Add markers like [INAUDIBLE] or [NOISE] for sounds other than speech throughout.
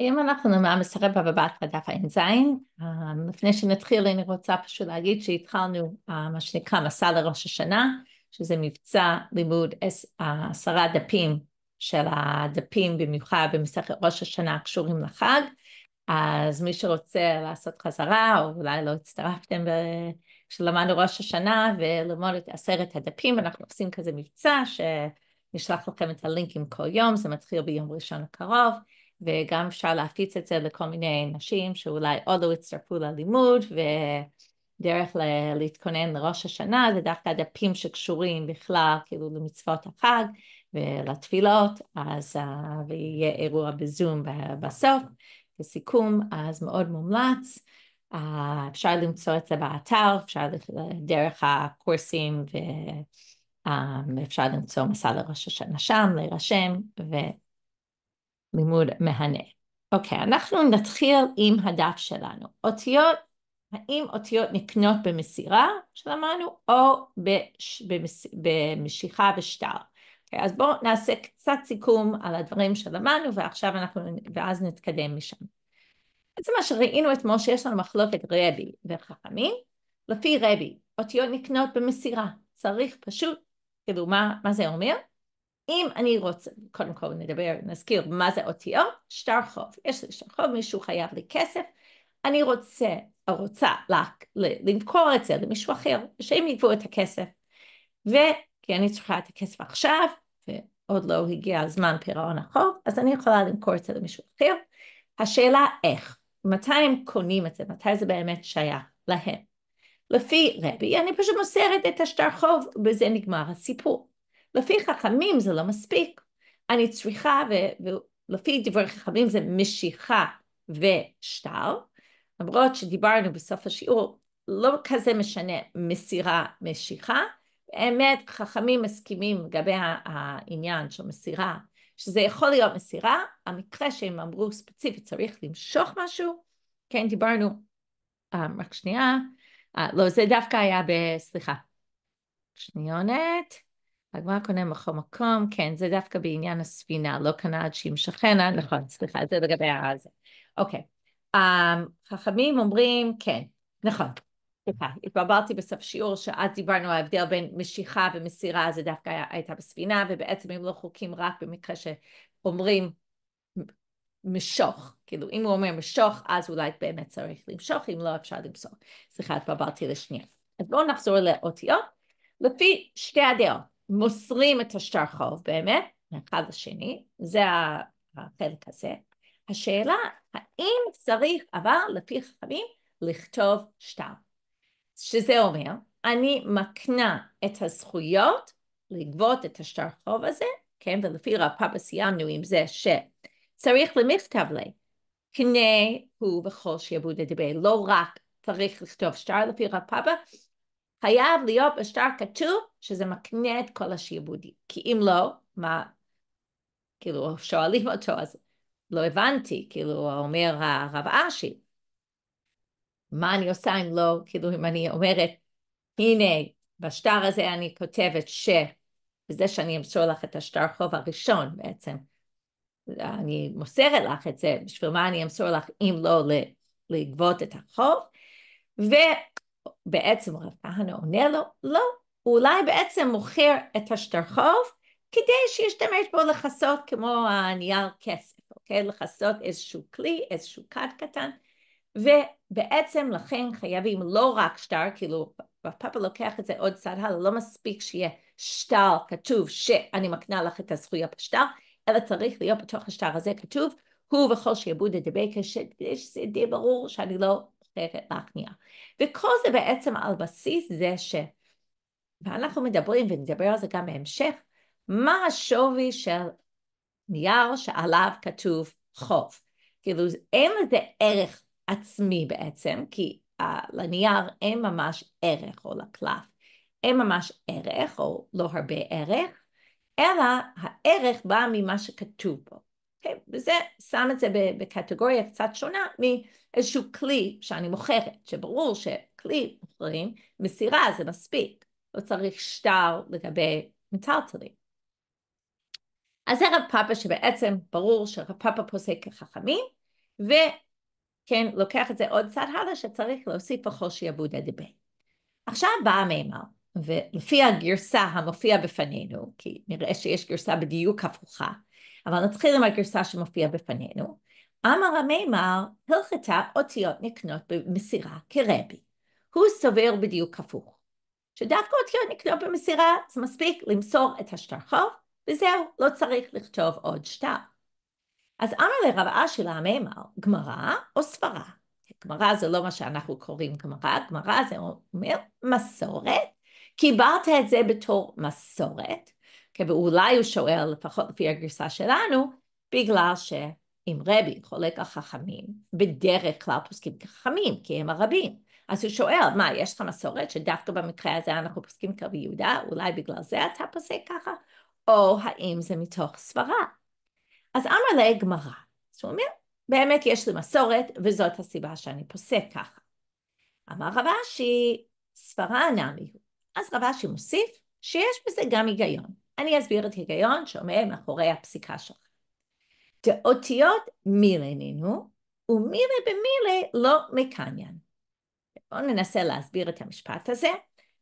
אם אנחנו מהמסרב בבת בדף ע"ז. אמ, לפני שנתחיל אני רוצה פשוט להגיד שהתחלנו אה, מה שנקרא מסע לראש השנה, שזה מבצע לימוד עשרה דפים של הדפים במיוחד במסכת ראש השנה הקשורים לחג. אז מי שרוצה לעשות חזרה, או אולי לא הצטרפתם כשלמדנו ראש השנה, ולמוד את עשרת הדפים, אנחנו עושים כזה מבצע שנשלח לכם את הלינקים כל יום, זה מתחיל ביום ראשון הקרוב. וגם אפשר להפיץ את זה לכל מיני נשים שאולי עוד לא הצטרפו ללימוד, ודרך ל- להתכונן לראש השנה זה דווקא דפים שקשורים בכלל כאילו למצוות החג ולתפילות, אז אה, ויהיה אירוע בזום בסוף, לסיכום אז מאוד מומלץ. uh, אפשר למצוא את זה באתר, אפשר דרך הקורסים ואפשר אה, למצוא מסע לראש השנה שם, להירשם, ו... לימוד מהנה. אוקיי, okay, אנחנו נתחיל עם הדף שלנו. אותיות, האם אותיות נקנות במסירה שלמדנו, או בש, במש, במשיכה ושטר. Okay, אוקיי, אז בואו נעשה קצת סיכום על הדברים שלמדנו, ועכשיו אנחנו, ואז נתקדם משם. בעצם מה שראינו אתמול, שיש לנו מחלוקת רבי וחכמים, לפי רבי, אותיות נקנות במסירה. צריך פשוט, כאילו, מה, מה זה אומר? אם אני רוצה, קודם כל נדבר, נזכיר מה זה אותיות, שטר חוב. יש לי שטר חוב, מישהו חייב לי כסף, אני רוצה, או רוצה למכור את זה למישהו אחר, שהם יגבו את הכסף. וכי אני צריכה את הכסף עכשיו, ועוד לא הגיע הזמן פירעון החוב, אז אני יכולה למכור את זה למישהו אחר. השאלה איך, מתי הם קונים את זה, מתי זה באמת שייך להם. לפי רבי, אני פשוט מוסרת את השטר חוב, ובזה נגמר הסיפור. לפי חכמים זה לא מספיק. אני צריכה, ו, ולפי דברי חכמים זה משיכה ושטר, למרות שדיברנו בסוף השיעור, לא כזה משנה מסירה, משיכה. באמת, חכמים מסכימים לגבי העניין של מסירה, שזה יכול להיות מסירה, המקרה שהם אמרו ספציפית צריך למשוך משהו, כן, דיברנו, אה, רק שנייה, אה, לא, זה דווקא היה בסליחה. שניונת. הגמרא קונה מכל מקום, כן, זה דווקא בעניין הספינה, לא קנה עד שהיא משכנה, נכון. נכון, סליחה, זה לגבי הזה. אוקיי, um, חכמים אומרים, כן, נכון, סליחה, התבלבלתי בסוף שיעור שאז דיברנו על ההבדל בין משיכה ומסירה, זה דווקא היה, הייתה בספינה, ובעצם הם לא חוקים רק במקרה שאומרים משוך, כאילו אם הוא אומר משוך, אז אולי באמת צריך למשוך, אם לא אפשר למסור. סליחה, התבלבלתי לשנייה. אז בואו נחזור לאותיות, לפי שתי הדעות. מוסרים את השחר באמת, מהקו השני, זה החלק הזה. השאלה, האם צריך אבל לפי חכמים לכתוב שטר? שזה אומר, אני מקנה את הזכויות לגבות את השטר חוב הזה, כן, ולפי רב פאפה סיימנו עם זה שצריך למכתב לי, קנה הוא וכל שיעבוד לדבר, לא רק צריך לכתוב שטר לפי רב פאפה, חייב להיות בשטר כתוב שזה מקנה את כל השעבודים. כי אם לא, מה, כאילו, שואלים אותו, אז לא הבנתי, כאילו, אומר הרב אשי, מה אני עושה אם לא, כאילו, אם אני אומרת, הנה, בשטר הזה אני כותבת ש... וזה שאני אמסור לך את השטר חוב הראשון בעצם. אני מוסרת לך את זה, בשביל מה אני אמסור לך אם לא לגבות את החוב? ובעצם רב כהנא עונה לו, לא, אולי בעצם מוכר את השטרחוב כדי שישתמש בו לכסות כמו הנייר כסף, אוקיי? לכסות איזשהו כלי, איזשהו כד קטן, ובעצם לכן חייבים לא רק שטר, כאילו פאפה לוקח את זה עוד צד הלאה, לא מספיק שיהיה שטר כתוב שאני מקנה לך את הזכויות בשטר, אלא צריך להיות בתוך השטר הזה כתוב הוא וכל שיעבוד הדבקה, כדי שזה יהיה ברור שאני לא חייבת להכניע. וכל זה בעצם על בסיס זה ש... ואנחנו מדברים, ונדבר על זה גם בהמשך, מה השווי של נייר שעליו כתוב חוב. כאילו אין לזה ערך עצמי בעצם, כי uh, לנייר אין ממש ערך, או לקלף אין ממש ערך, או לא הרבה ערך, אלא הערך בא ממה שכתוב בו. Okay? אוקיי? וזה שם את זה בקטגוריה קצת שונה מאיזשהו כלי שאני מוכרת, שברור שכלי מוכרים, מסירה זה מספיק. לא צריך שטר לגבי מטלטלים. אז זה רב פאפה שבעצם ברור שרב פאפה פוסק כחכמים, וכן, לוקח את זה עוד צעד הלאה שצריך להוסיף בכל שיעבוד הדבי. עכשיו בא המימר, ולפי הגרסה המופיעה בפנינו, כי נראה שיש גרסה בדיוק הפוכה, אבל נתחיל עם הגרסה שמופיעה בפנינו. אמר המימר, הלכתה אותיות נקנות במסירה כרבי. הוא סובר בדיוק הפוך. שדווקא אותיות נקנות במסירה, זה מספיק למסור את השטר חוב, וזהו, לא צריך לכתוב עוד שטר. אז אמר לרב אשי להמימר, גמרא או סברה? גמרא זה לא מה שאנחנו קוראים גמרא, גמרא זה אומר מסורת, קיבלת את זה בתור מסורת, ואולי הוא שואל, לפחות לפי הגרסה שלנו, בגלל שאם רבי חולק על חכמים, בדרך כלל פוסקים כחכמים, כי הם הרבים. אז הוא שואל, מה, יש לך מסורת שדווקא במקרה הזה אנחנו פוסקים כרבי יהודה, אולי בגלל זה אתה פוסק ככה? או האם זה מתוך סברה? אז אמר לה גמרא, אז הוא אומר, באמת יש לי מסורת וזאת הסיבה שאני פוסק ככה. אמר רב אשי, סברה נמי הוא. אז רב אשי מוסיף שיש בזה גם היגיון. אני אסביר את ההיגיון שעומד מאחורי הפסיקה שלך. דאותיות מילה נינו, ומילה במילה לא מקניין. בואו ננסה להסביר את המשפט הזה,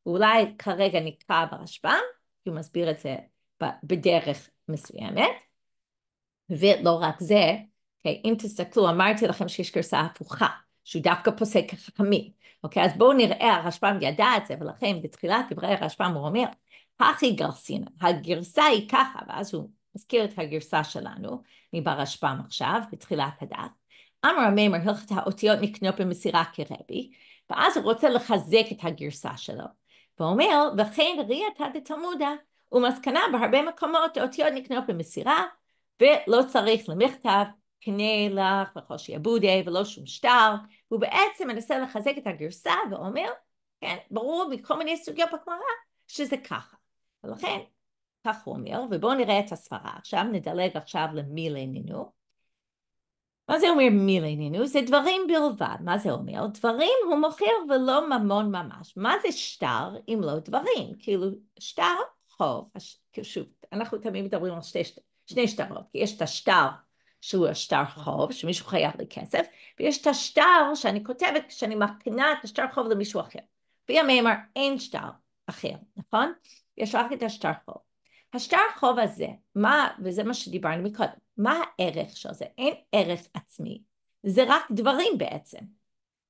ואולי כרגע נקרא ברשב"ם, כי הוא מסביר את זה בדרך מסוימת. ולא רק זה, okay, אוקיי, אם תסתכלו, אמרתי לכם שיש גרסה הפוכה, שהוא דווקא פוסק כחכמים. אוקיי, okay, אז בואו נראה, הרשב"ם ידע את זה, ולכן בתחילת דברי הרשב"ם הוא אומר, הכי גרסינה, הגרסה היא ככה, ואז הוא מזכיר את הגרסה שלנו, מברשב"ם עכשיו, בתחילת הדף. אמר המימר הלכת האותיות נקנות במסירה כרבי, ואז הוא רוצה לחזק את הגרסה שלו. ואומר, וכן ראייתא דתלמודא, ומסקנה בהרבה מקומות אותיות נקנות במסירה, ולא צריך למכתב, קנה לך וכל שיעבודי ולא שום שטר, הוא בעצם מנסה לחזק את הגרסה ואומר, כן, ברור מכל מיני סוגיות בגמרא שזה ככה. ולכן, כך הוא אומר, ובואו נראה את הסברה. עכשיו נדלג עכשיו למי לענינו. מה זה אומר מילינינו? זה דברים בלבד. מה זה אומר? דברים הוא מוכר ולא ממון ממש. מה זה שטר אם לא דברים? כאילו, שטר חוב. כאילו, שוב, אנחנו תמיד מדברים על שתי, שני שטרות, יש את השטר שהוא השטר חוב, שמישהו חייב לי כסף, ויש את השטר שאני כותבת כשאני מקנה את השטר חוב למישהו אחר. אמר אין שטר אחר, נכון? יש רק את השטר חוב. השטר חוב הזה, מה, וזה מה שדיברנו מקודם, מה הערך של זה? אין ערך עצמי, זה רק דברים בעצם,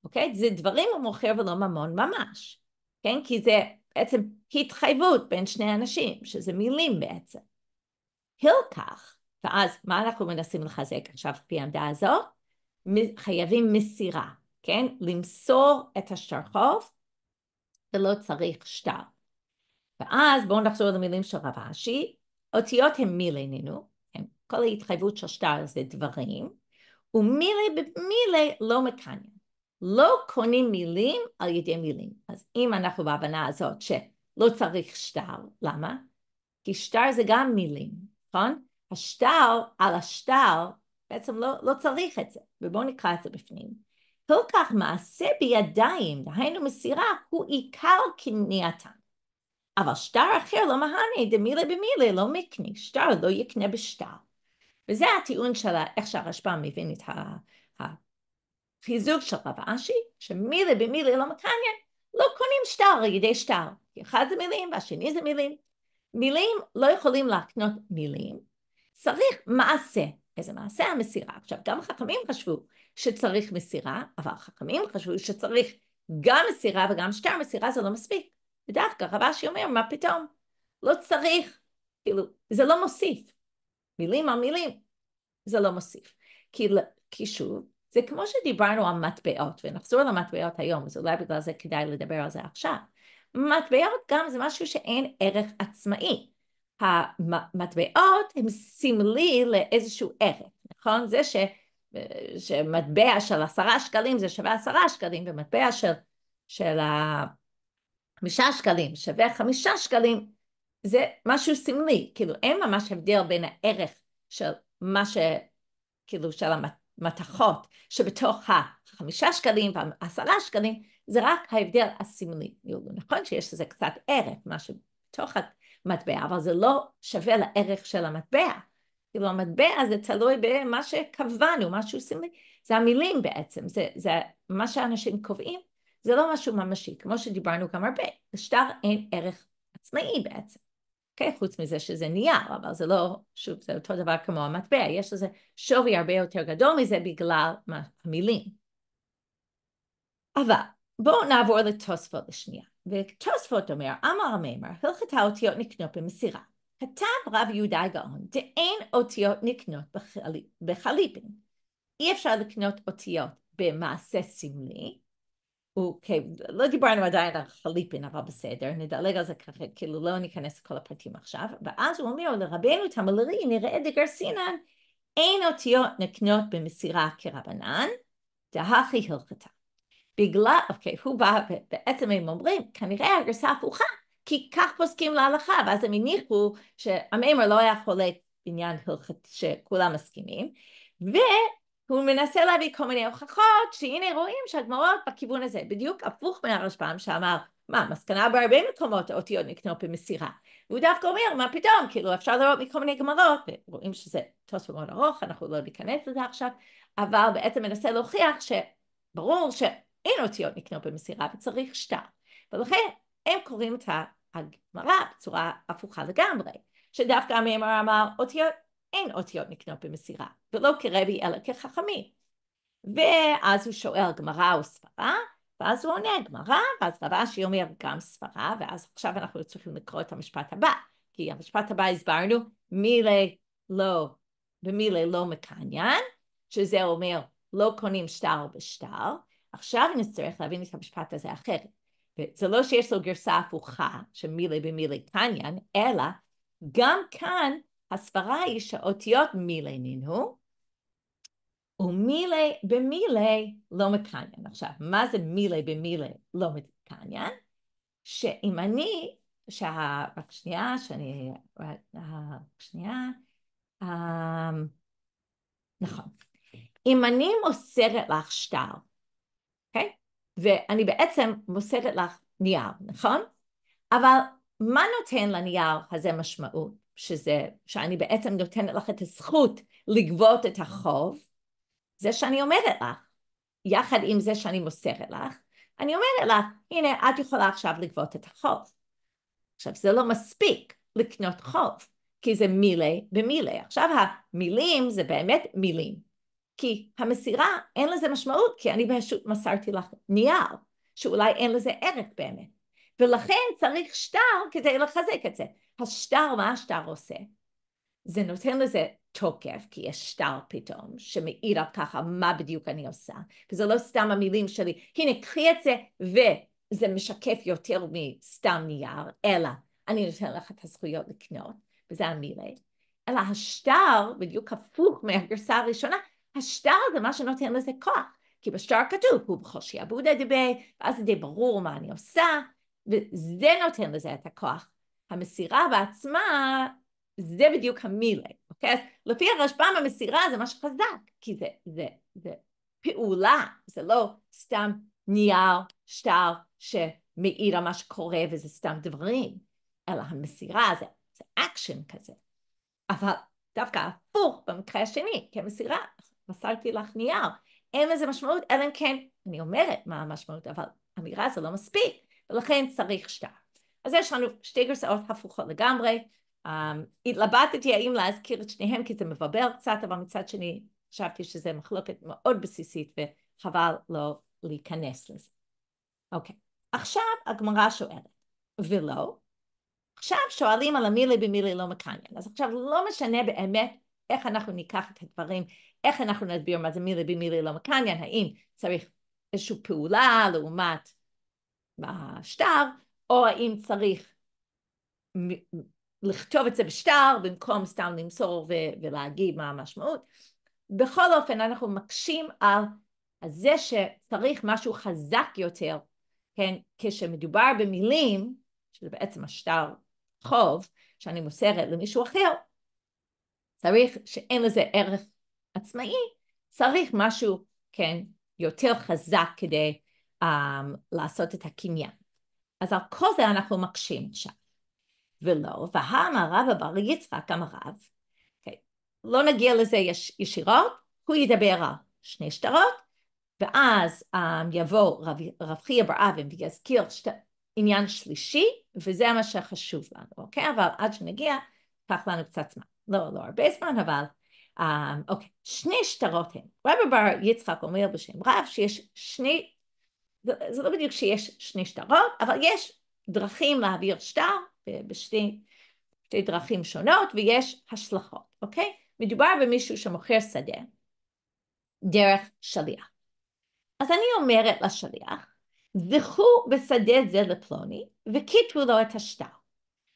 אוקיי? זה דברים המוכר ולא ממון ממש, כן? כי זה בעצם התחייבות בין שני אנשים, שזה מילים בעצם. הלקח, ואז מה אנחנו מנסים לחזק עכשיו לפי העמדה הזו? חייבים מסירה, כן? למסור את השטר חוב ולא צריך שטר. ואז בואו נחזור למילים של רב אשי, אותיות הן מילי מילנינו, כן? כל ההתחייבות של שטר זה דברים, ומילי במילי לא מקניה. לא קונים מילים על ידי מילים. אז אם אנחנו בהבנה הזאת שלא צריך שטר, למה? כי שטר זה גם מילים, נכון? השטר על השטר בעצם לא, לא צריך את זה, ובואו נקרא את זה בפנים. כל כך מעשה בידיים, דהיינו מסירה, הוא עיקר קנייתם. אבל שטר אחר לא מהנה, דמילי במילי, לא מקנה, שטר לא יקנה בשטר. וזה הטיעון של איך שהרשב"ם מבין את החיזוק של רב אשי, שמילי במילי לא מקניה, לא קונים שטר על ידי שטר, כי אחד זה מילים והשני זה מילים. מילים לא יכולים להקנות מילים, צריך מעשה, איזה מעשה המסירה. עכשיו, גם חכמים חשבו שצריך מסירה, אבל חכמים חשבו שצריך גם מסירה וגם שטר מסירה זה לא מספיק. ודווקא רב אשי אומר, מה פתאום? לא צריך. כאילו, זה לא מוסיף. מילים על מילים, זה לא מוסיף. כי, כי שוב, זה כמו שדיברנו על מטבעות, ונחזור למטבעות היום, אז אולי בגלל זה כדאי לדבר על זה עכשיו. מטבעות גם זה משהו שאין ערך עצמאי. המטבעות הם סמלי לאיזשהו ערך, נכון? זה ש, שמטבע של עשרה שקלים זה שווה עשרה שקלים, ומטבע של, של, של חמישה שקלים שווה חמישה שקלים, זה משהו סמלי, כאילו אין ממש הבדל בין הערך של מה ש... כאילו של המתכות שבתוך החמישה שקלים והעשרה שקלים, זה רק ההבדל הסמלי. כאילו, נכון שיש לזה קצת ערך, מה שבתוך המטבע, אבל זה לא שווה לערך של המטבע. כאילו המטבע זה תלוי במה שקבענו, משהו סמלי. זה המילים בעצם, זה, זה מה שאנשים קובעים זה לא משהו ממשי, כמו שדיברנו גם הרבה, לשטר אין ערך עצמאי בעצם. אוקיי? Okay, חוץ מזה שזה נייר, אבל זה לא, שוב, זה אותו דבר כמו המטבע, יש לזה שווי הרבה יותר גדול מזה בגלל המילים. אבל בואו נעבור לתוספות לשנייה. ותוספות אומר, אמר המימר, הלכת האותיות נקנות במסירה. כתב רב יהודה הגאון, דאין אותיות נקנות בחליפין. אי אפשר לקנות אותיות במעשה סמלי, אוקיי, לא דיברנו עדיין על חליפין, אבל בסדר, נדלג על זה ככה, כאילו לא ניכנס לכל הפרטים עכשיו. ואז הוא אומר לרבנו תמלרי נראה דגרסינן, אין אותיות נקנות במסירה כרבנן, דהכי הלכתה. בגלל, אוקיי, הוא בא, בעצם הם אומרים, כנראה הגרסה הפוכה, כי כך פוסקים להלכה, ואז הם הניחו שהמימר לא היה חולק בעניין הלכת שכולם מסכימים, הוא מנסה להביא כל מיני הוכחות, שהנה רואים שהגמרות בכיוון הזה, בדיוק הפוך מהרשב"ם שאמר, מה, מסקנה בהרבה מקומות האותיות נקנות במסירה. והוא דווקא אומר, מה פתאום, כאילו אפשר לראות מכל מיני גמרות, ורואים שזה תוספות מאוד ארוך, אנחנו לא ניכנס לזה עכשיו, אבל בעצם מנסה להוכיח שברור שאין אותיות נקנות במסירה וצריך שטר. ולכן הם קוראים את הגמרה בצורה הפוכה לגמרי, שדווקא המאמר אמר אותיות אין אותיות נקנות במסירה, ולא כרבי אלא כחכמי. ואז הוא שואל גמרא או סברה, ואז הוא עונה גמרא, ואז רבשי אומר גם סברה, ואז עכשיו אנחנו צריכים לקרוא את המשפט הבא, כי המשפט הבא הסברנו מילה לא ומילה לא מקניין, שזה אומר לא קונים שטר בשטר, עכשיו נצטרך להבין את המשפט הזה אחרת. זה לא שיש לו גרסה הפוכה, של מילי במילי קניין, אלא גם כאן הסברה היא שאותיות מילי נינו, ומילי במילי לא מקניין. עכשיו, מה זה מילי במילי לא מקניין? שאם אני, שה... רק שנייה, שאני... רק שנייה. Um, נכון. אם אני מוסרת לך שטר, Okay? אוקיי? ואני בעצם מוסרת לך נייר, נכון? אבל מה נותן לנייר הזה משמעות? שזה, שאני בעצם נותנת לך את הזכות לגבות את החוב, זה שאני אומרת לך, יחד עם זה שאני מוסרת לך, אני אומרת לך, הנה, את יכולה עכשיו לגבות את החוב. עכשיו, זה לא מספיק לקנות חוב, כי זה מילי במילי. עכשיו, המילים זה באמת מילים. כי המסירה, אין לזה משמעות, כי אני פשוט מסרתי לך נייר, שאולי אין לזה ערך באמת. ולכן צריך שטר כדי לחזק את זה. השטר, מה השטר עושה? זה נותן לזה תוקף, כי יש שטר פתאום, שמעיד על ככה מה בדיוק אני עושה. וזה לא סתם המילים שלי, הנה קחי את זה, וזה משקף יותר מסתם נייר, אלא אני נותן לך את הזכויות לקנות, וזה המילה. אלא השטר, בדיוק הפוך מהגרסה הראשונה, השטר זה מה שנותן לזה כוח. כי בשטר כתוב, הוא בכל שיעבוד הדבה, ואז זה די ברור מה אני עושה, וזה נותן לזה את הכוח המסירה בעצמה, זה בדיוק המילה, אוקיי? אז לפי הרשב"ם המסירה זה מה שחזק, כי זה, זה, זה פעולה, זה לא סתם נייר, שטר, שמעיד על מה שקורה וזה סתם דברים, אלא המסירה זה, זה אקשן כזה. אבל דווקא הפוך במקרה השני, כי המסירה, מסרתי לך נייר, אין לזה משמעות, אלא אם כן, אני אומרת מה המשמעות, אבל אמירה זה לא מספיק, ולכן צריך שטר. אז יש לנו שתי גרסאות הפוכות לגמרי. Um, התלבטתי האם להזכיר את שניהם כי זה מבלבל קצת, אבל מצד שני חשבתי שזו מחלוקת מאוד בסיסית וחבל לא להיכנס לזה. אוקיי, okay. עכשיו הגמרא שואלת, ולא? עכשיו שואלים על המילי במילי לא מקניין, אז עכשיו לא משנה באמת איך אנחנו ניקח את הדברים, איך אנחנו נסביר מה זה מילי במילי לא מקניין, האם צריך איזושהי פעולה לעומת השטר, אה, או האם צריך לכתוב את זה בשטר במקום סתם למסור ו- ולהגיד מה המשמעות. בכל אופן אנחנו מקשים על זה שצריך משהו חזק יותר, כן, כשמדובר במילים, שזה בעצם השטר חוב שאני מוסרת למישהו אחר, צריך שאין לזה ערך עצמאי, צריך משהו, כן, יותר חזק כדי um, לעשות את הקניין. אז על כל זה אנחנו מקשים עכשיו. ולא, והאמר רב הבר יצחק אמריו, אוקיי, okay, לא נגיע לזה יש, ישירות, הוא ידבר על שני שטרות, ואז um, יבוא רב, רב חי בר אבן ויזכיר שת, עניין שלישי, וזה מה שחשוב לנו, אוקיי? Okay? אבל עד שנגיע, קח לנו קצת זמן. לא, לא הרבה זמן, אבל... אמ, אוקיי, Um, okay. שני שטרות הם. רב בר יצחק אומר בשם רב שיש שני זה לא בדיוק שיש שני שטרות, אבל יש דרכים להעביר שטר בשתי דרכים שונות, ויש השלכות, אוקיי? מדובר במישהו שמוכר שדה דרך שליח. אז אני אומרת לשליח, זכו בשדה זה לפלוני, וקיטרו לו את השטר.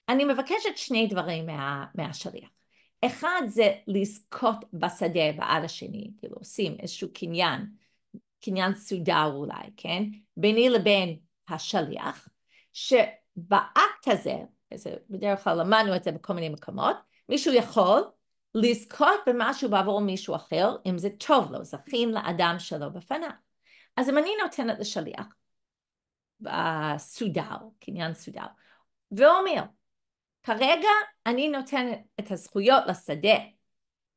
אני מבקשת שני דברים מה, מהשליח. אחד זה לזכות בשדה בעל השני, כאילו עושים איזשהו קניין קניין סודר אולי, כן? ביני לבין השליח, שבאקט הזה, זה בדרך כלל למדנו את זה בכל מיני מקומות, מישהו יכול לזכות במשהו בעבור מישהו אחר, אם זה טוב לו, זכין לאדם שלו בפניו. אז אם אני נותנת לשליח, סודר, קניין סודר, ואומר, כרגע אני נותנת את הזכויות לשדה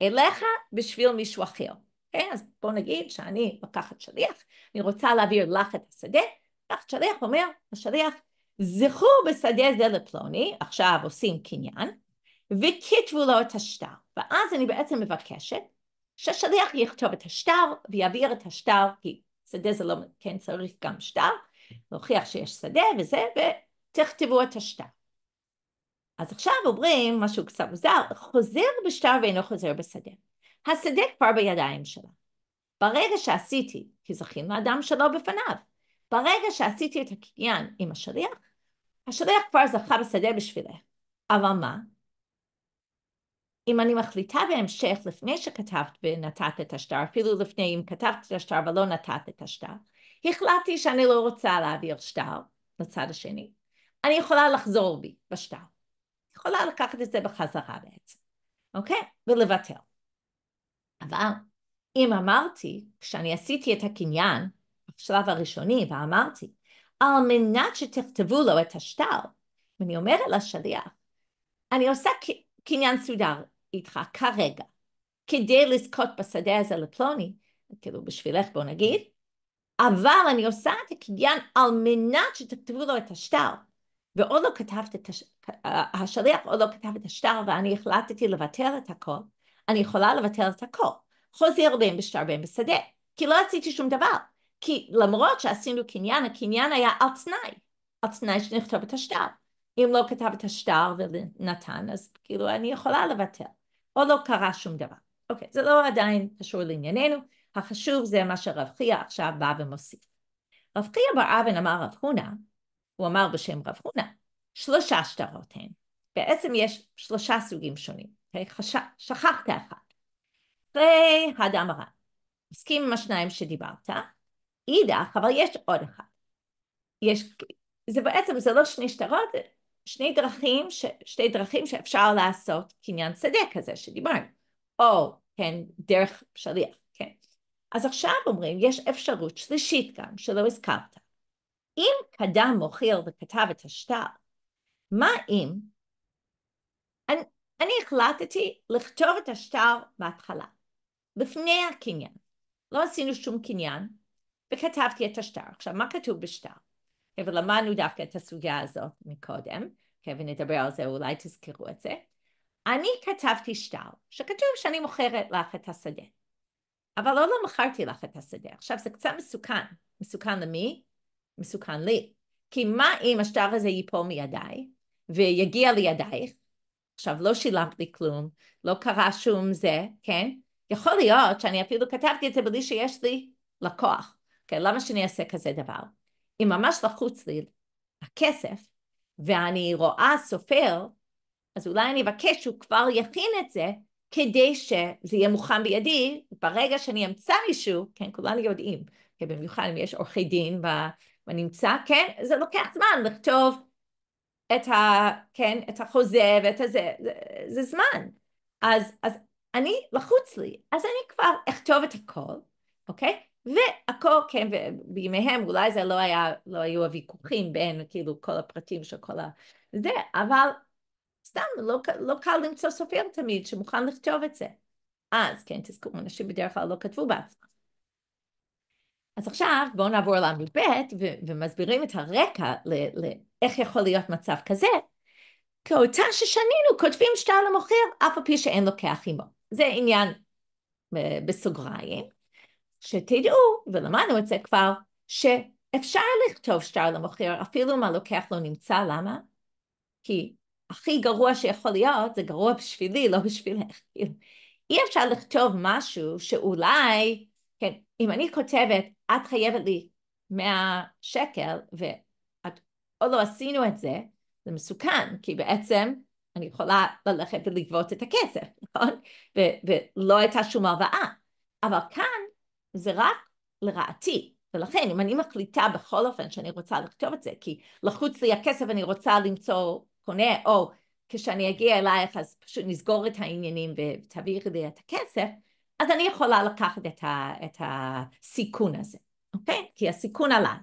אליך בשביל מישהו אחר. אוקיי? אז בוא נגיד שאני לוקחת שליח, אני רוצה להעביר לך את השדה, לקחת שליח, אומר השליח, זכו בשדה זה לפלוני, עכשיו עושים קניין, וכתבו לו את השטר, ואז אני בעצם מבקשת שהשליח יכתוב את השטר ויעביר את השטר, כי שדה זה לא, כן, צריך גם שטר, להוכיח שיש שדה וזה, ותכתבו את השטר. אז עכשיו אומרים משהו קצת מוזר, חוזר בשטר ואינו חוזר בשדה. השדה כבר בידיים שלה. ברגע שעשיתי, כי זכין לאדם שלא בפניו, ברגע שעשיתי את הקניין עם השליח, השליח כבר זכה בשדה בשבילה. אבל מה? אם אני מחליטה בהמשך, לפני שכתבת ונתת את השטר, אפילו לפני אם כתבת את השטר ולא נתת את השטר, החלטתי שאני לא רוצה להעביר שטר לצד השני, אני יכולה לחזור בי בשטר. יכולה לקחת את זה בחזרה בעצם, אוקיי? ולבטל. אבל אם אמרתי, כשאני עשיתי את הקניין, בשלב הראשוני, ואמרתי, על מנת שתכתבו לו את השטר, ואני אומרת לשליח, אני עושה קניין סודר איתך כרגע, כדי לזכות בשדה הזה לפלוני, כאילו בשבילך בוא נגיד, אבל אני עושה את הקניין על מנת שתכתבו לו את השטר. ועוד לא כתבת את הש... השליח, עוד לא כתב את השטר, ואני החלטתי לבטל את הכל. אני יכולה לבטל את הכל. חוזי בהם בשטר בהם בשדה, כי לא עשיתי שום דבר. כי למרות שעשינו קניין, הקניין היה על תנאי, על תנאי שנכתוב את השטר. אם לא כתב את השטר ונתן, אז כאילו אני יכולה לבטל. או לא קרה שום דבר. אוקיי, זה לא עדיין קשור לענייננו, החשוב זה מה שרב חייא עכשיו בא ומוסיף. רב חייא בר אבן אמר רב הונא, הוא אמר בשם רב הונא, שלושה שטרות הן. בעצם יש שלושה סוגים שונים. אוקיי? שכחת אחת. והאדם הרע. מסכים עם השניים שדיברת. אידך, אבל יש עוד אחד. יש, זה בעצם, זה לא שני שטרות, שני דרכים, ש, שתי דרכים שאפשר לעשות קניין שדה כזה שדיברנו. או, כן, דרך שליח, כן. אז עכשיו אומרים, יש אפשרות שלישית גם, שלא הזכרת. אם קדם מוכיל וכתב את השטר, מה אם אני החלטתי לכתוב את השטר בהתחלה, לפני הקניין. לא עשינו שום קניין, וכתבתי את השטר. עכשיו, מה כתוב בשטר? Okay, כן, ולמדנו דווקא את הסוגיה הזאת מקודם, okay, כן, ונדבר על זה, אולי תזכרו את זה. אני כתבתי שטר, שכתוב שאני מוכרת לך את השדה, אבל לא, לא מכרתי לך את השדה. עכשיו, זה קצת מסוכן. מסוכן למי? מסוכן לי. כי מה אם השטר הזה ייפול מידיי, ויגיע לידייך, עכשיו, לא שילמת לי כלום, לא קרה שום זה, כן? יכול להיות שאני אפילו כתבתי את זה בלי שיש לי לקוח. כן, למה שאני אעשה כזה דבר? אם ממש לחוץ לי הכסף, ואני רואה סופר, אז אולי אני אבקש שהוא כבר יכין את זה, כדי שזה יהיה מוכן בידי, ברגע שאני אמצא מישהו, כן, כולנו יודעים, כן, במיוחד אם יש עורכי דין ונמצא, כן, זה לוקח זמן לכתוב את, ה, כן, את החוזה ואת הזה, זה, זה זמן. אז, אז אני, לחוץ לי, אז אני כבר אכתוב את הכל, אוקיי? והכל, כן, ובימיהם אולי זה לא היה, לא היו הוויכוחים בין כאילו כל הפרטים של כל ה... זה, אבל סתם, לא, לא קל למצוא סופר תמיד שמוכן לכתוב את זה. אז, כן, תזכור, אנשים בדרך כלל לא כתבו בעצמם. אז עכשיו בואו נעבור לעמוד ב' ומסבירים את הרקע לאיך יכול להיות מצב כזה. כאותה ששנינו כותבים שטר למוכר אף על פי שאין לו כעימו. זה עניין אה, בסוגריים, שתדעו, ולמדנו את זה כבר, שאפשר לכתוב שטר למוכר אפילו אם הלוקח לא נמצא, למה? כי הכי גרוע שיכול להיות זה גרוע בשבילי, לא בשבילך. אי אפשר לכתוב משהו שאולי, כן, אם אני כותבת את חייבת לי 100 שקל ואת לא עשינו את זה, זה מסוכן, כי בעצם אני יכולה ללכת ולגבות את הכסף, נכון? ו- ולא הייתה שום הלוואה. אבל כאן זה רק לרעתי. ולכן אם אני מחליטה בכל אופן שאני רוצה לכתוב את זה, כי לחוץ לי הכסף אני רוצה למצוא קונה, או כשאני אגיע אלייך אז פשוט נסגור את העניינים ותביאי לי את הכסף, אז אני יכולה לקחת את, ה, את הסיכון הזה, אוקיי? כי הסיכון עליי.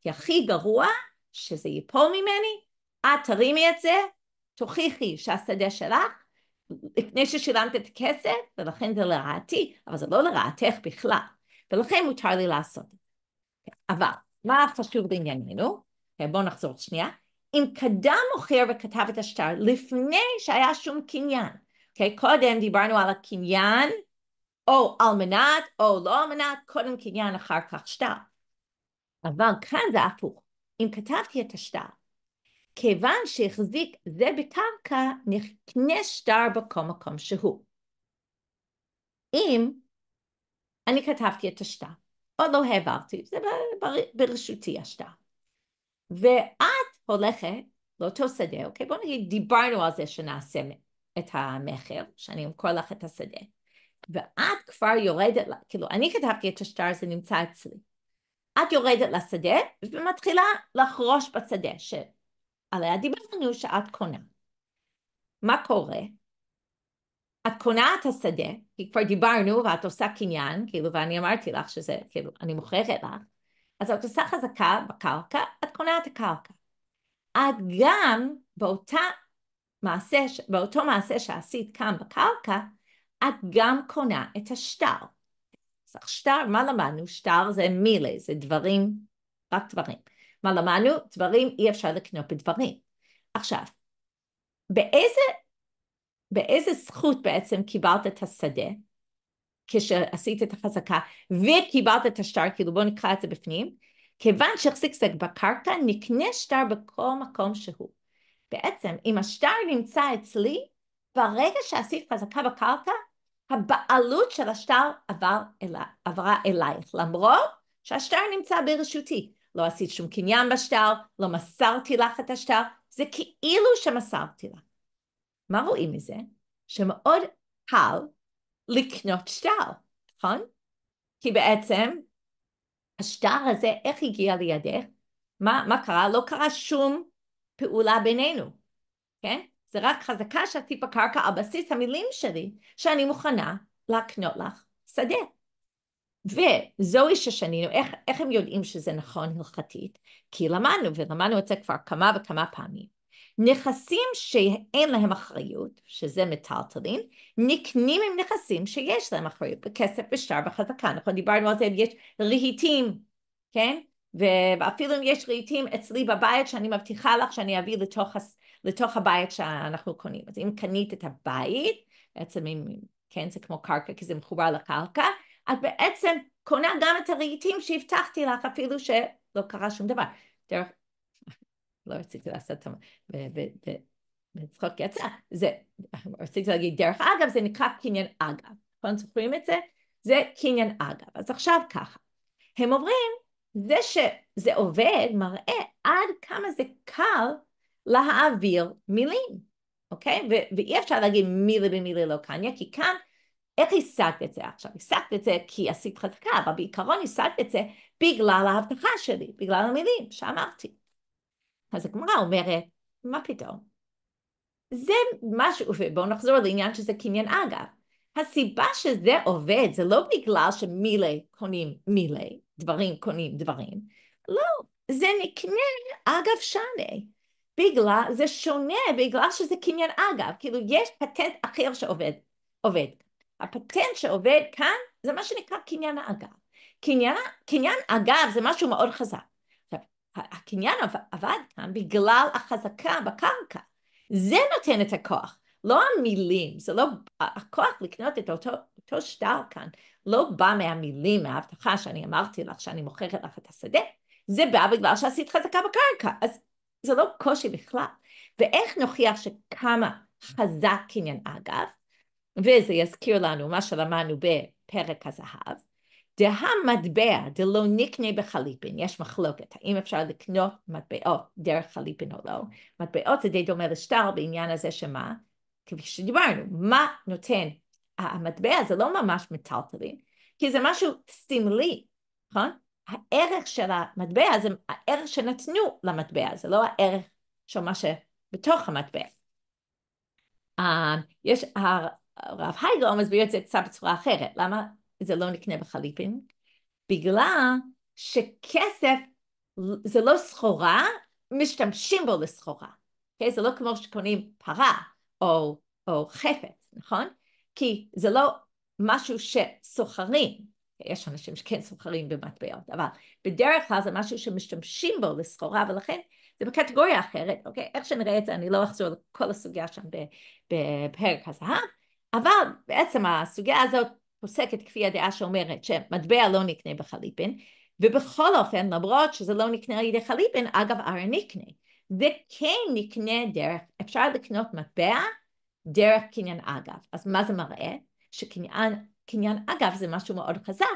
כי הכי גרוע שזה ייפול ממני, את תרימי את זה, תוכיחי שהשדה שלך, לפני ששילמת את הכסף, ולכן זה לרעתי, אבל זה לא לרעתך בכלל, ולכן מותר לי לעשות את זה. אבל, מה חשוב לענייננו? אוקיי, בואו נחזור שנייה. אם קדם מוכר וכתב את השטר לפני שהיה שום קניין, okay, אוקיי? קודם דיברנו על הקניין או על מנת, או לא על מנת, קודם קניין אחר כך שטר. אבל כאן זה הפוך. אם כתבתי את השטר, כיוון שהחזיק זה בקרקע, נקנה שטר בכל מקום שהוא. אם אני כתבתי את השטר, עוד לא העברתי, זה ברשותי השטר. ואת הולכת לאותו שדה, אוקיי? בוא נגיד, דיברנו על זה שנעשה את המכר, שאני אמכור לך את השדה. ואת כבר יורדת, כאילו, אני כתבתי את השטר, זה נמצא אצלי. את יורדת לשדה ומתחילה לחרוש בשדה שעליה דיברנו שאת קונה. מה קורה? את קונה את השדה, כי כבר דיברנו ואת עושה קניין, כאילו, ואני אמרתי לך שזה, כאילו, אני מוכרת לך, אז את עושה חזקה בקרקע, את קונה את הקרקע. את גם באותה מעשה, באותו מעשה שעשית כאן בקרקע, את גם קונה את השטר. אז השטר, מה למדנו? שטר זה מילה, זה דברים, רק דברים. מה למדנו? דברים, אי אפשר לקנות בדברים. עכשיו, באיזה, באיזה זכות בעצם קיבלת את השדה? כשעשית את החזקה וקיבלת את השטר, כאילו בואו נקרא את זה בפנים, כיוון שחזיק בקרקע, נקנה שטר בכל מקום שהוא. בעצם, אם השטר נמצא אצלי, ברגע שעשית חזקה בקרקע, הבעלות של השטר עבר אלי, עברה אלייך, למרות שהשטר נמצא ברשותי. לא עשית שום קניין בשטר, לא מסרתי לך את השטר, זה כאילו שמסרתי לך. מה רואים מזה? שמאוד קל לקנות שטר, נכון? כי בעצם השטר הזה, איך הגיע לידך? מה, מה קרה? לא קרה שום פעולה בינינו, כן? זה רק חזקה שעשיתי בקרקע על בסיס המילים שלי, שאני מוכנה להקנות לך שדה. וזוהי ששנינו, איך, איך הם יודעים שזה נכון הלכתית? כי למדנו, ולמדנו את זה כבר כמה וכמה פעמים. נכסים שאין להם אחריות, שזה מטלטלין, נקנים עם נכסים שיש להם אחריות, בכסף, בשטר, בחזקה, נכון? דיברנו על זה, יש רהיטים, כן? ואפילו אם יש רהיטים אצלי בבית שאני מבטיחה לך שאני אביא לתוך לתוך הבית שאנחנו קונים. אז אם קנית את הבית, בעצם אם, כן, זה כמו קרקע, כי זה מחובר לקרקע, את בעצם קונה גם את הרהיטים שהבטחתי לך, אפילו שלא קרה שום דבר. דרך, [LAUGHS] לא רציתי לעשות את בצחוק יצא, זה, רציתי להגיד, דרך אגב, זה נקרא קניין אגב. נכון, זוכרים את זה? זה קניין אגב. אז עכשיו ככה, הם אומרים, זה שזה עובד מראה עד כמה זה קל להעביר מילים, אוקיי? ו- ואי אפשר להגיד מילה במילה לא קניה, כי כאן, איך השגת את זה עכשיו? השגת את זה כי עשית חזקה, אבל בעיקרון השגת את זה בגלל ההבטחה שלי, בגלל המילים שאמרתי. אז הגמרא אומרת, מה פתאום? זה משהו, ובואו נחזור לעניין שזה קניין אגב. הסיבה שזה עובד זה לא בגלל שמילי קונים מילי, דברים קונים דברים, לא, זה נקנה אגב שני. בגלל, זה שונה בגלל שזה קניין אגב, כאילו יש פטנט אחר שעובד, עובד. הפטנט שעובד כאן זה מה שנקרא קניין האגב. קניין, קניין אגב זה משהו מאוד חזק. עכשיו, הקניין עבד כאן בגלל החזקה בקרקע. זה נותן את הכוח, לא המילים, זה לא, הכוח לקנות את אותו, אותו שטר כאן לא בא מהמילים, מההבטחה שאני אמרתי לך שאני מוכרת לך את השדה, זה בא בגלל שעשית חזקה בקרקע. אז זה לא קושי בכלל. ואיך נוכיח שכמה חזק קניין אגב, וזה יזכיר לנו מה שלמדנו בפרק הזהב, דה המטבע דלא נקנה בחליפין, יש מחלוקת, האם אפשר לקנות מטבעות דרך חליפין או לא. מטבעות זה די דומה לשטר בעניין הזה שמה, כפי שדיברנו, מה נותן המטבע זה לא ממש מטלטלין, כי זה משהו סמלי, נכון? הערך של המטבע זה הערך שנתנו למטבע, זה לא הערך של מה שבתוך המטבע. אה, יש, הרב הייגל מסביר את זה קצת בצורה אחרת, למה זה לא נקנה בחליפין? בגלל שכסף זה לא סחורה, משתמשים בו לסחורה. Okay? אוקיי? זה לא כמו שקונים פרה או, או חפץ, נכון? כי זה לא משהו שסוחרים, יש אנשים שכן סוחרים במטבעות, אבל בדרך כלל זה משהו שמשתמשים בו לסחורה, ולכן זה בקטגוריה אחרת, אוקיי? איך שנראה את זה, אני לא אחזור לכל הסוגיה שם בפרק הזהב, אבל בעצם הסוגיה הזאת פוסקת כפי הדעה שאומרת שמטבע לא נקנה בחליפין, ובכל אופן, למרות שזה לא נקנה על ידי חליפין, אגב, ארן נקנה. זה כן נקנה דרך, אפשר לקנות מטבע דרך קניין אגב. אז מה זה מראה? שקניין קניין, אגב, זה משהו מאוד חזק,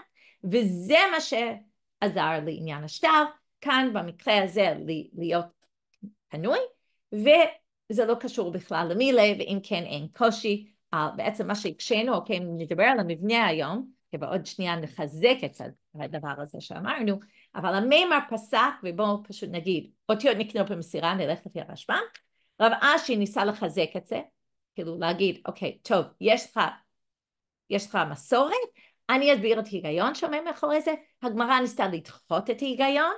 וזה מה שעזר לעניין השטר, כאן במקרה הזה להיות פנוי, וזה לא קשור בכלל למילה, ואם כן אין קושי, בעצם מה שהקשינו, אוקיי, נדבר על המבנה היום, ובעוד אוקיי, שנייה נחזק את הדבר הזה שאמרנו, אבל המימר פסק, ובואו פשוט נגיד, אותיות נקנו במסירה, נלך לפי הרשב"ם, רב אשי ניסה לחזק את זה, כאילו להגיד, אוקיי, טוב, יש לך יש לך מסורת, אני אסביר את ההיגיון שעומד מאחורי זה, הגמרא ניסתה לדחות את ההיגיון,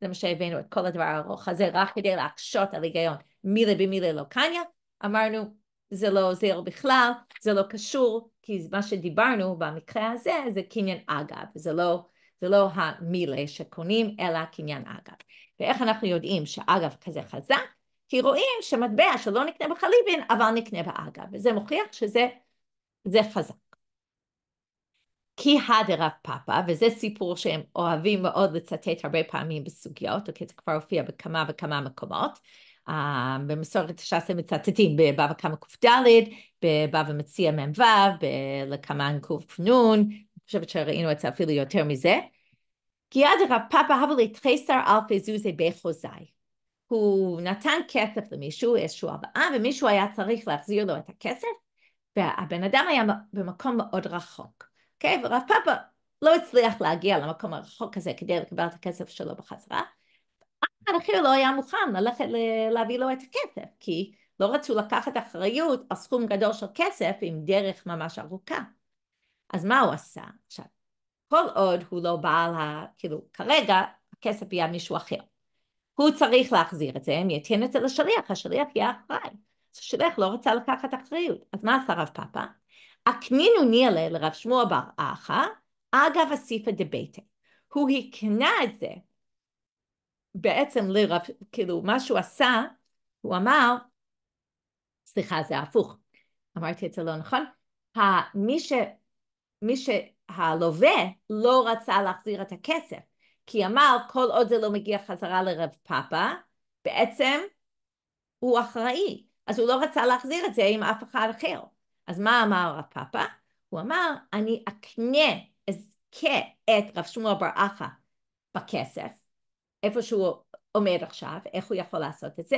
זה מה שהבאנו את כל הדבר הארוך הזה, רק כדי להקשות על היגיון מילה במילה לא קניה, אמרנו זה לא עוזר בכלל, זה לא קשור, כי מה שדיברנו במקרה הזה זה קניין אגב, זה לא, זה לא המילה שקונים, אלא קניין אגב. ואיך אנחנו יודעים שאגב כזה חזק? כי רואים שמטבע שלא נקנה בחליבין, אבל נקנה באגב, וזה מוכיח שזה חזק. כי הדרב פאפה, וזה סיפור שהם אוהבים מאוד לצטט הרבה פעמים בסוגיות, אוקיי, זה כבר הופיע בכמה וכמה מקומות. Uh, במסורת ש"ס הם מצטטים בבבא קמא קד, בבבא מציע מ"ו, בלקמאן קנ, אני חושבת שראינו את זה אפילו יותר מזה. כי אדרב פאפה הבה לתחסר אלפי זוזי בחוזי. הוא נתן כסף למישהו, איזשהו הבאה, ומישהו היה צריך להחזיר לו את הכסף, והבן אדם היה במקום מאוד רחוק. אוקיי? כן, okay, ורב פאפה לא הצליח להגיע למקום הרחוק הזה כדי לקבל את הכסף שלו בחזרה. אף אחד אחר לא היה מוכן ללכת להביא לו את הכסף, כי לא רצו לקחת אחריות על סכום גדול של כסף עם דרך ממש ארוכה. אז מה הוא עשה? עכשיו, כל עוד הוא לא בעל ה... כאילו, כרגע הכסף יהיה מישהו אחר. הוא צריך להחזיר את זה, הם יתן את זה לשליח, השליח יהיה אחראי. השליח לא רצה לקחת אחריות. אז מה עשה רב פאפה? הקנינו נילה לרב שמוע בר אחא, אגב אסיפה דביתא. הוא הקנה את זה בעצם לרב, כאילו מה שהוא עשה, הוא אמר, סליחה זה הפוך, אמרתי את זה לא נכון, מי, ש, מי שהלווה לא רצה להחזיר את הכסף, כי אמר כל עוד זה לא מגיע חזרה לרב פאפה, בעצם הוא אחראי, אז הוא לא רצה להחזיר את זה עם אף אחד אחר. אז מה אמר רב פאפה? הוא אמר, אני אקנה, אזכה את רב שמואל בר אחא בכסף, איפה שהוא עומד עכשיו, איך הוא יכול לעשות את זה?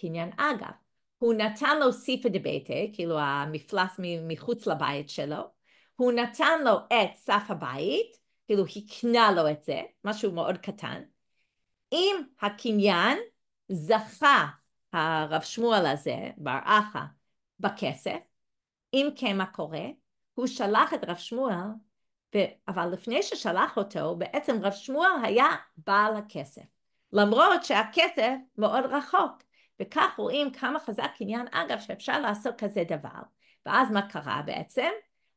קניין אגב. הוא נתן לו סיפא דבטה, כאילו המפלס מחוץ לבית שלו, הוא נתן לו את סף הבית, כאילו הקנה לו את זה, משהו מאוד קטן. אם הקניין זכה הרב שמואל הזה, בר אחא, בכסף, אם כן, מה קורה? הוא שלח את רב שמואל, ו... אבל לפני ששלח אותו, בעצם רב שמואל היה בעל הכסף. למרות שהכסף מאוד רחוק. וכך רואים כמה חזק עניין, אגב, שאפשר לעשות כזה דבר. ואז מה קרה בעצם?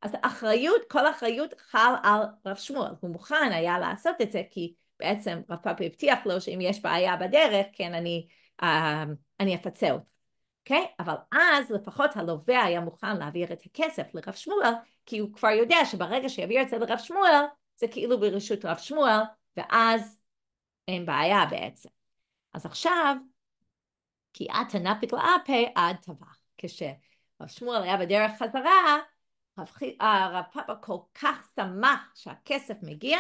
אז אחריות, כל אחריות חל על רב שמואל. הוא מוכן היה לעשות את זה, כי בעצם רב פאפי הבטיח לו שאם יש בעיה בדרך, כן, אני, אה, אני אפצה אותך. אוקיי? Okay? אבל אז לפחות הלווה היה מוכן להעביר את הכסף לרב שמואל, כי הוא כבר יודע שברגע שיעביר את זה לרב שמואל, זה כאילו ברשות רב שמואל, ואז אין בעיה בעצם. אז עכשיו, כי עתה נפיק לאפה עד טבח. כשרב שמואל היה בדרך חזרה, הרב פאפה כל כך שמח שהכסף מגיע,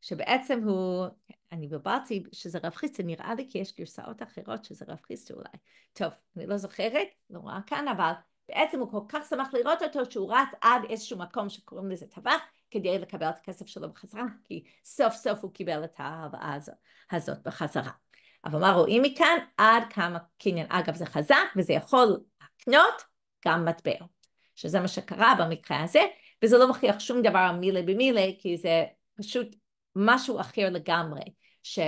שבעצם הוא, אני דיברתי שזה רב חיסטה, נראה לי כי יש גרסאות אחרות שזה רב חיסטה אולי. טוב, אני לא זוכרת, לא רואה כאן, אבל בעצם הוא כל כך שמח לראות אותו שהוא רץ עד איזשהו מקום שקוראים לזה טבח כדי לקבל את הכסף שלו בחזרה, כי סוף סוף הוא קיבל את ההלוואה הזאת הזאת בחזרה. אבל מה רואים מכאן? עד כמה קניין, אגב זה חזק וזה יכול לקנות גם מטבע, שזה מה שקרה במקרה הזה, וזה לא מוכיח שום דבר מילה במילה, כי זה פשוט משהו אחר לגמרי, ש...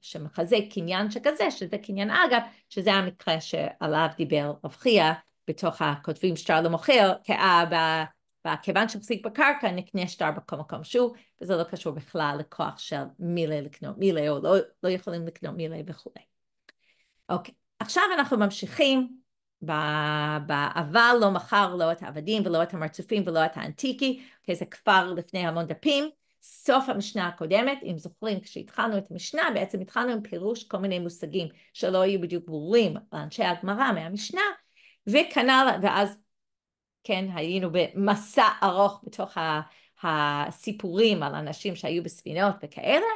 שמחזק קניין שכזה, שזה קניין אגב, שזה המקרה שעליו דיבר רב חייא בתוך הכותבים שטר למוכר, כאבא, כיוון שמחזיק בקרקע נקנה שטר בכל מקום שהוא, וזה לא קשור בכלל לכוח של מילה לקנות מילה, או לא, לא יכולים לקנות מילה וכולי. אוקיי, עכשיו אנחנו ממשיכים באבל לא מכר לא את העבדים ולא את המרצופים ולא את האנטיקי, אוקיי, זה כבר לפני המון דפים. סוף המשנה הקודמת, אם זוכרים, כשהתחלנו את המשנה, בעצם התחלנו עם פירוש כל מיני מושגים שלא היו בדיוק ברורים לאנשי הגמרא מהמשנה, וכנ"ל, ואז כן, היינו במסע ארוך בתוך הסיפורים על אנשים שהיו בספינות וכאלה,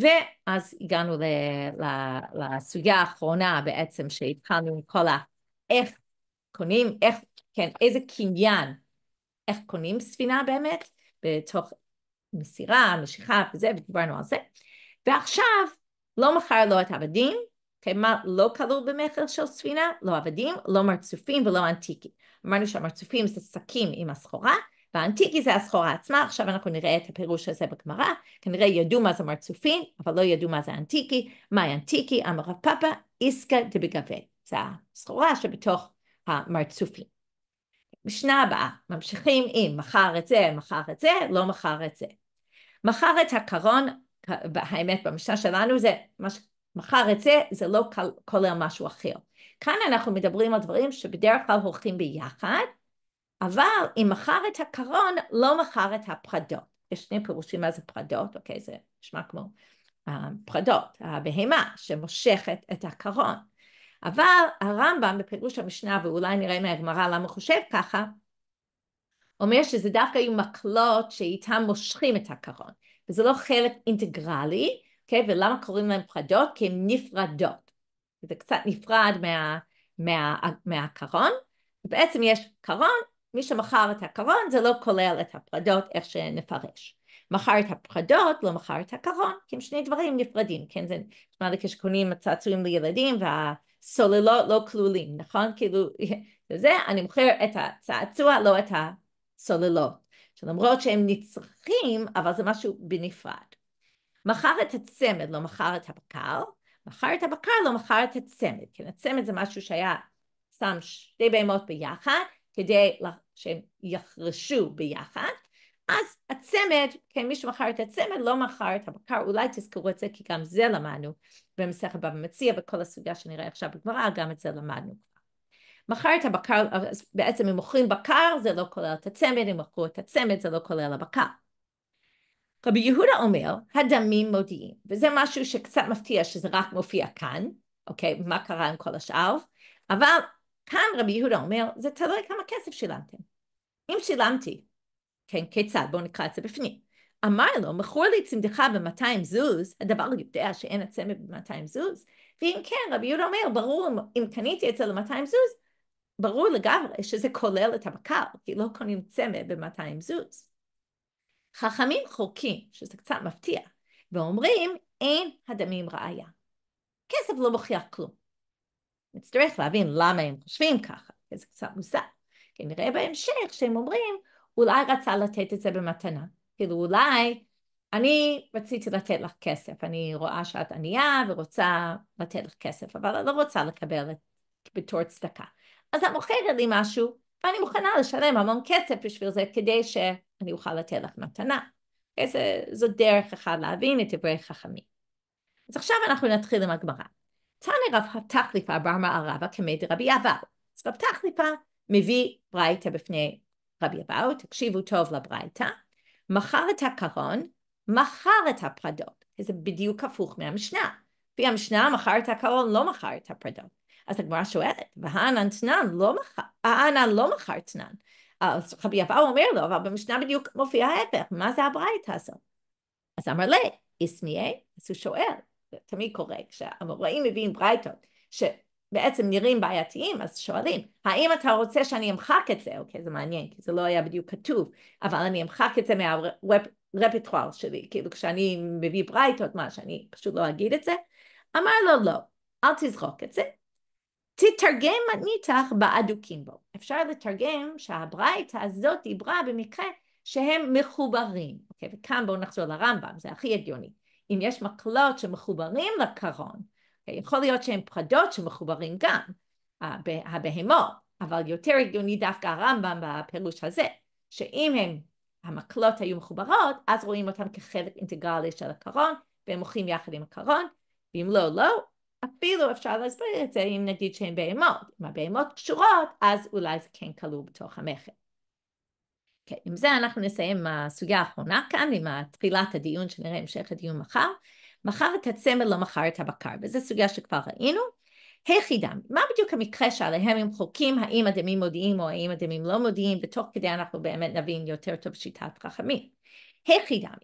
ואז הגענו לסוגיה האחרונה בעצם שהתחלנו עם כל ה... איך קונים, איך, כן, איזה קניין, איך קונים ספינה באמת, בתוך מסירה, משיכה וזה, ודיברנו על זה. ועכשיו לא מכר לו את העבדים, okay, מה לא כלול במכר של ספינה? לא עבדים, לא מרצופים ולא אנטיקי. אמרנו שהמרצופים זה שקים עם הסחורה, והאנטיקי זה הסחורה עצמה, עכשיו אנחנו נראה את הפירוש הזה בגמרא, כנראה ידעו מה זה מרצופים, אבל לא ידעו מה זה אנטיקי, מהי אנטיקי, אמר רב פאפה, איסקא דבגבי, זה הסחורה שבתוך המרצופים. משנה הבאה, ממשיכים עם מכר את זה, מכר את זה, לא מכר את זה. מכר את הקרון, האמת במשנה שלנו זה, מכר את זה, זה לא כולל משהו אחר. כאן אנחנו מדברים על דברים שבדרך כלל הולכים ביחד, אבל אם מכר את הקרון, לא מכר את הפרדות. יש שני פירושים מה זה פרדות, אוקיי? זה נשמע כמו אה, פרדות, הבהמה שמושכת את הקרון. אבל הרמב"ם בפירוש המשנה, ואולי נראה מהגמרא למה חושב ככה, אומר שזה דווקא היו מקלות שאיתן מושכים את הקרון, וזה לא חלק אינטגרלי, okay? אוקיי? ולמה קוראים להן פרדות? כי הן נפרדות. זה קצת נפרד מה, מה, מהקרון. בעצם יש קרון, מי שמכר את הקרון זה לא כולל את הפרדות, איך שנפרש. מכר את הפרדות, לא מכר את הקרון, כי הם שני דברים נפרדים, כן? זה נשמע לי כשקונים צעצועים לילדים וה... סוללות לא כלולים, נכון? כאילו, [LAUGHS] זה, אני מוכר את הצעצוע, לא את הסוללות. שלמרות שהם נצרכים, אבל זה משהו בנפרד. מכר את הצמד, לא מכר את הבקר, מכר את הבקר, לא מכר את הצמד, כן, הצמד זה משהו שהיה שם שתי בהמות ביחד, כדי שהם יחרשו ביחד, אז הצמד, כן, מי שמכר את הצמד, לא מכר את הבקר, אולי תזכרו את זה, כי גם זה למדנו במסכת בבא מציע, וכל הסוגיה שנראה עכשיו בגמרא, גם את זה למדנו. מכר את הבקר, בעצם אם מוכרים בקר, זה לא כולל את הצמד, אם מכרו את הצמד, זה לא כולל הבקר. רבי יהודה אומר, הדמים מודיעים, וזה משהו שקצת מפתיע שזה רק מופיע כאן, אוקיי, מה קרה עם כל השאר, אבל כאן רבי יהודה אומר, זה תלוי כמה כסף שילמתם. אם שילמתי כן, כיצד? בואו נקרא את זה בפנים. אמר לו, מכור לי צמדך ב-200 זוז, הדבר יודע שאין הצמד ב-200 זוז, ואם כן, רבי יהודה אומר, ברור, אם קניתי את זה ל-200 זוז, ברור לגמרי שזה כולל את הבקר, כי לא קונים צמד ב-200 זוז. חכמים חורקים, שזה קצת מפתיע, ואומרים, אין הדמים ראייה. כסף לא מוכיח כלום. נצטרך להבין למה הם חושבים ככה, כי זה קצת מוזר. כי נראה בהמשך שהם אומרים, אולי רצה לתת את זה במתנה. כאילו אולי אני רציתי לתת לך כסף, אני רואה שאת ענייה ורוצה לתת לך כסף, אבל אני לא רוצה לקבל את, בתור צדקה. אז את מוכרת לי משהו, ואני מוכנה לשלם המון כסף בשביל זה, כדי שאני אוכל לתת לך מתנה. איזה, זו דרך אחת להבין את דברי חכמים. אז עכשיו אנחנו נתחיל עם הגמרא. תנא רב תחליפה בר מערבה כמדי רבי אבל. אז רב תחליפה מביא ברייתא בפני רבי אבאו, תקשיבו טוב לברייתא, מכר את הקרון, מכר את הפרדות. זה בדיוק הפוך מהמשנה. לפי המשנה, מכר את הקרון, לא מכר את הפרדות. אז הגמרא שואלת, והאנן תנן לא מכר, האנן לא מכר תנן. אז רבי אבאו אומר לו, אבל במשנה בדיוק מופיע ההפך, מה זה הברייתא הזו? אז אמר לי, איסמיה? אז הוא שואל, זה תמיד קורה, כשהמוראים מביאים ברייתות, בעצם נראים בעייתיים, אז שואלים, האם אתה רוצה שאני אמחק את זה? אוקיי, זה מעניין, כי זה לא היה בדיוק כתוב, אבל אני אמחק את זה מהרפטואר שלי, כאילו כשאני מביא ברייתות, מה, שאני פשוט לא אגיד את זה? אמר לו, לא, אל תזרוק את זה, תתרגם מתניתך באדוקים בו. אפשר לתרגם שהברייתא הזאת דיברה במקרה שהם מחוברים. אוקיי, וכאן בואו נחזור לרמב"ם, זה הכי הגיוני. אם יש מקלות שמחוברים לקרון, יכול להיות שהן פחדות שמחוברים גם, הבהמות, אבל יותר הגיוני דווקא הרמב"ם בפירוש הזה, שאם הם, המקלות היו מחוברות, אז רואים אותם כחלק אינטגרלי של הקרון, והם מוחים יחד עם הקרון, ואם לא, לא. אפילו אפשר להסביר את זה אם נגיד שהן בהמות. אם הבהמות קשורות, אז אולי זה כן כלול בתוך המכר. Okay, אוקיי, עם זה אנחנו נסיים עם הסוגיה האחרונה כאן, עם תחילת הדיון שנראה המשך הדיון מחר. מכר את הצמר, לא מכר את הבקר, וזו סוגיה שכבר ראינו. היחידם, מה בדיוק המקרה שעליהם הם חוקים, האם הדמים מודיעים או האם הדמים לא מודיעים, ותוך כדי אנחנו באמת נבין יותר טוב שיטת חכמים. היחידם,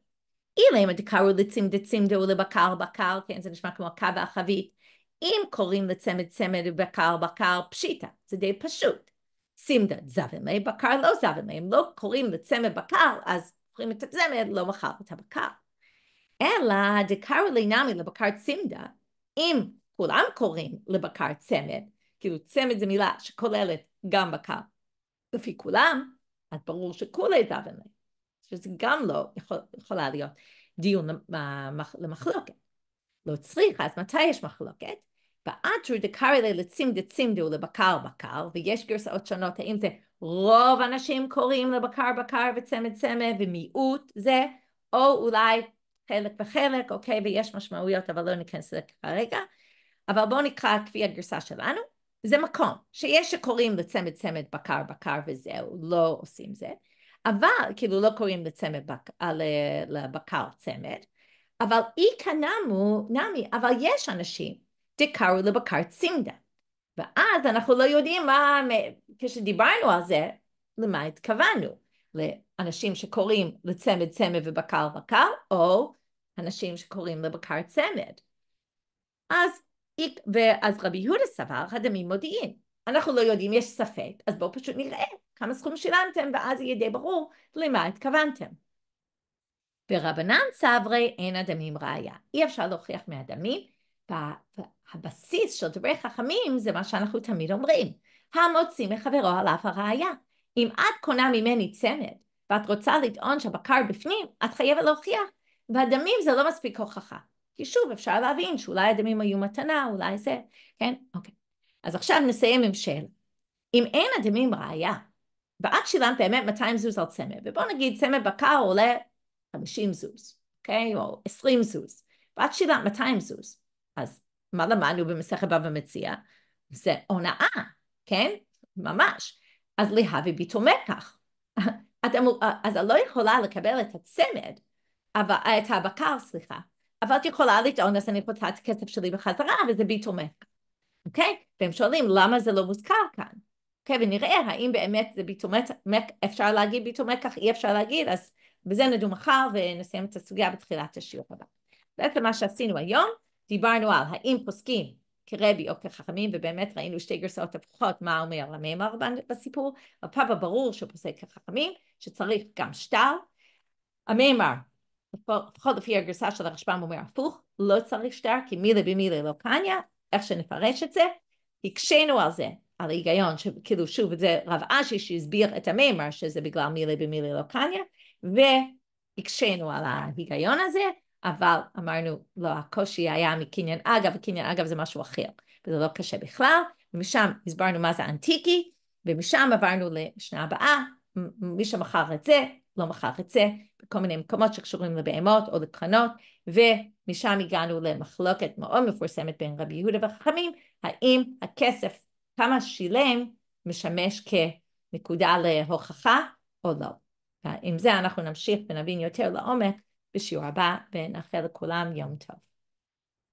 אילם דקרו לצים דצים דאו לבקר בקר, כן, זה נשמע כמו הקו החבית. אם קוראים לצמד צמד בקר בקר, פשיטה, זה די פשוט. זבן לי, בקר לא זבן לי, אם לא קוראים לצמד בקר, אז קוראים את הצמד, לא מכר את הבקר. אלא דקר לינמי לבקר צימדה, אם כולם קוראים לבקר צמד, כאילו צמד זה מילה שכוללת גם בקר, לפי כולם, אז ברור שכולי דבן לי, שזה גם לא יכול, יכולה להיות דיון אה, למחלוקת. לא צריך, אז מתי יש מחלוקת? באטרו לי לצימדה צימדה ולבקר בקר, ויש גרסאות שונות, האם זה רוב האנשים קוראים לבקר בקר וצמד צמד ומיעוט זה, או אולי חלק וחלק, אוקיי, ויש משמעויות, אבל לא ניכנס לזה כרגע. אבל בואו נקרא כפי הגרסה שלנו. זה מקום שיש שקוראים לצמד צמד בקר בקר וזהו, לא עושים זה. אבל, כאילו לא קוראים לצמד בק, אה, לבקר צמד, אבל אי כנמו נמי, אבל יש אנשים דקרו לבקר צימדה. ואז אנחנו לא יודעים מה, כשדיברנו על זה, למה התכוונו. לאנשים שקוראים לצמד צמד ובקר בקר, או אנשים שקוראים לבקר צמד. אז, ואז רבי יהודה סבר, הדמים מודיעין. אנחנו לא יודעים, יש ספק, אז בואו פשוט נראה כמה סכום שילמתם, ואז יהיה די ברור למה התכוונתם. ברבנן צברי אין הדמים ראייה. אי אפשר להוכיח מהדמים. הבסיס של דברי חכמים זה מה שאנחנו תמיד אומרים. המוציא מחברו על אף הראייה. אם את קונה ממני צמד ואת רוצה לטעון שהבקר בפנים, את חייבת להוכיח. והדמים זה לא מספיק הוכחה. כי שוב, אפשר להבין שאולי הדמים היו מתנה, אולי זה, כן? אוקיי. אז עכשיו נסיים עם שאלה. אם אין הדמים ראייה, ואת שילמת באמת 200 זוז על צמד, ובואו נגיד צמד בקר עולה 50 זוז, אוקיי? או 20 זוז, ואת שילמת 200 זוז, אז מה למדנו במסכת בבא מציע? זה הונאה, כן? ממש. אז להבי בי תומך כך. [LAUGHS] אז את לא יכולה לקבל את הצמד, אבל, את הבקר, סליחה, אבל את יכולה לטעון, אז אני רוצה את הכסף שלי בחזרה, וזה בי תומך. אוקיי? והם שואלים, למה זה לא מוזכר כאן? אוקיי, ונראה האם באמת זה בי תומך, אפשר להגיד בי תומך כך, אי אפשר להגיד, אז בזה נדון מחר ונסיים את הסוגיה בתחילת השיעור הבא. בעצם מה שעשינו היום, דיברנו על האם פוסקים כרבי או אוקיי, כחכמים, ובאמת ראינו שתי גרסאות הפוכות מה אומר למימר בסיפור. הפאבה ברור שפוסק כחכמים, שצריך גם שטר. המימר, לפחות לפי הגרסה של הרשב"ם אומר הפוך, לא צריך שטר, כי מילה במילה לא קניה, איך שנפרש את זה. הקשינו על זה, על ההיגיון, שכאילו שוב, זה רב אשי שהסביר את המימר, שזה בגלל מילה במילה לא קניה, והקשינו על ההיגיון הזה, אבל אמרנו, לא, הקושי היה מקניין אגב, וקניין אגב זה משהו אחר, וזה לא קשה בכלל, ומשם הסברנו מה זה אנטיקי, ומשם עברנו למשנה הבאה, מי שמכר את זה, לא מכר את זה, בכל מיני מקומות שקשורים לבהמות או לקרנות, ומשם הגענו למחלוקת מאוד מפורסמת בין רבי יהודה וחכמים, האם הכסף, כמה שילם, משמש כנקודה להוכחה או לא. עם זה אנחנו נמשיך ונבין יותר לעומק בשיעור הבא, ונאחל לכולם יום טוב.